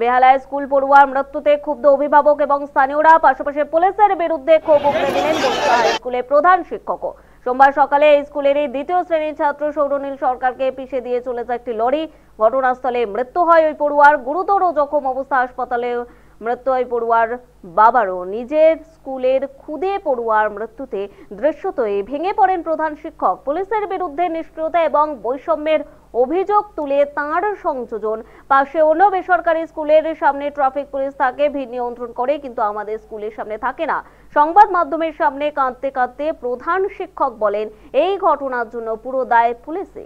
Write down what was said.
বেহালায় school পড়ুয়ার মৃত্যুতে ক্ষুব্ধ অভিভাবক এবং স্থানীয়রা পাশাপাশি পুলিশের বিরুদ্ধে ক্ষোভ উগড়ে দিলেন স্কুলের প্রধান শিক্ষক সোমবার সকালে এই স্কুলের এই দ্বিতীয় শ্রেণীর ছাত্র সৌরনীল সরকারকে পিছিয়ে দিয়ে চলে যায় একটি লরি ঘটনাস্থলে মৃত্যু হয় ওই পড়ুয়ার গুরুতর জখম অবস্থা হাসপাতালে মৃত্যুয় পড়ুয়ার বাবারও নিজের স্কুলের খুদে পড়ুয়ার মৃত্যুতে দৃশ্যতই ভেঙে পড়েন প্রধান শিক্ষক পুলিশের বিরুদ্ধে নিষ্ক্রিয়তা এবং বৈষম্যের অভিযোগ তুলে তার সংযোজন পাশে অন্য বেসরকারি স্কুলের সামনে ট্রাফিক পুলিশ থাকে ভিড় নিয়ন্ত্রণ করে কিন্তু আমাদের স্কুলের সামনে থাকে না সংবাদ মাধ্যমের সামনে কাঁদতে কাঁদতে প্রধান শিক্ষক বলেন এই ঘটনার জন্য পুরো দায় পুলিশে